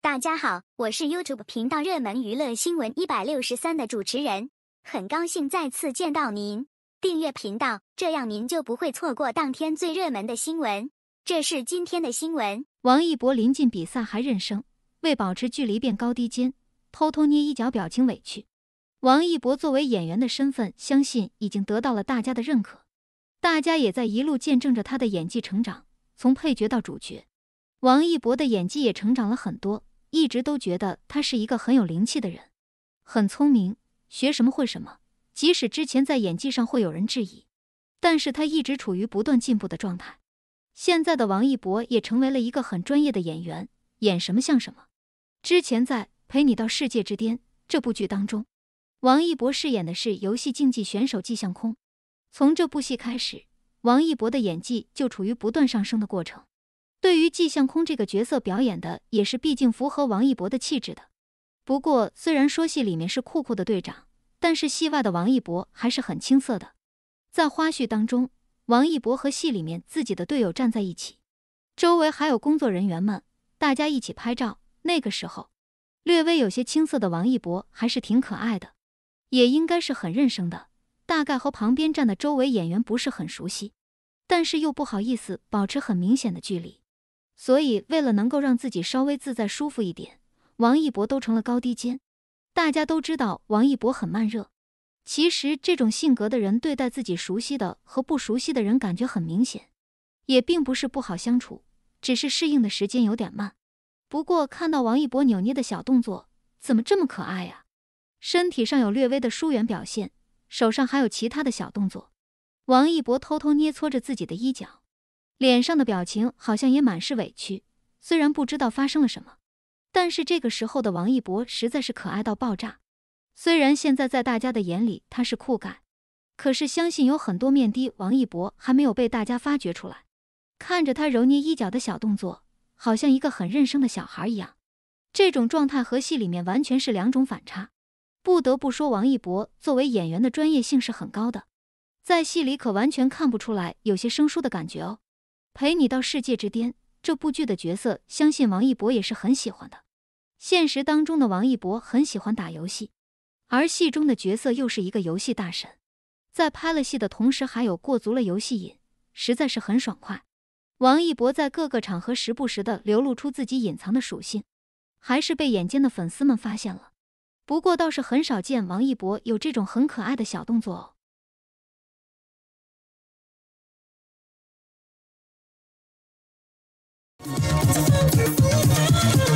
大家好，我是 YouTube 频道热门娱乐新闻一百六十三的主持人，很高兴再次见到您。订阅频道，这样您就不会错过当天最热门的新闻。这是今天的新闻：王一博临近比赛还认生，为保持距离变高低肩，偷偷捏衣角，表情委屈。王一博作为演员的身份，相信已经得到了大家的认可，大家也在一路见证着他的演技成长，从配角到主角，王一博的演技也成长了很多。一直都觉得他是一个很有灵气的人，很聪明，学什么会什么。即使之前在演技上会有人质疑，但是他一直处于不断进步的状态。现在的王一博也成为了一个很专业的演员，演什么像什么。之前在《陪你到世界之巅》这部剧当中，王一博饰演的是游戏竞技选手季向空。从这部戏开始，王一博的演技就处于不断上升的过程。对于季向空这个角色表演的也是，毕竟符合王一博的气质的。不过，虽然说戏里面是酷酷的队长，但是戏外的王一博还是很青涩的。在花絮当中，王一博和戏里面自己的队友站在一起，周围还有工作人员们，大家一起拍照。那个时候，略微有些青涩的王一博还是挺可爱的，也应该是很认生的，大概和旁边站的周围演员不是很熟悉，但是又不好意思保持很明显的距离。所以，为了能够让自己稍微自在舒服一点，王一博都成了高低肩。大家都知道王一博很慢热，其实这种性格的人对待自己熟悉的和不熟悉的人感觉很明显，也并不是不好相处，只是适应的时间有点慢。不过看到王一博扭捏的小动作，怎么这么可爱呀？身体上有略微的疏远表现，手上还有其他的小动作。王一博偷偷捏搓着自己的衣角。脸上的表情好像也满是委屈，虽然不知道发生了什么，但是这个时候的王一博实在是可爱到爆炸。虽然现在在大家的眼里他是酷感，可是相信有很多面的王一博还没有被大家发掘出来。看着他揉捏衣角的小动作，好像一个很认生的小孩一样，这种状态和戏里面完全是两种反差。不得不说，王一博作为演员的专业性是很高的，在戏里可完全看不出来有些生疏的感觉哦。陪你到世界之巅这部剧的角色，相信王一博也是很喜欢的。现实当中的王一博很喜欢打游戏，而戏中的角色又是一个游戏大神，在拍了戏的同时还有过足了游戏瘾，实在是很爽快。王一博在各个场合时不时的流露出自己隐藏的属性，还是被眼尖的粉丝们发现了。不过倒是很少见王一博有这种很可爱的小动作哦。i'm so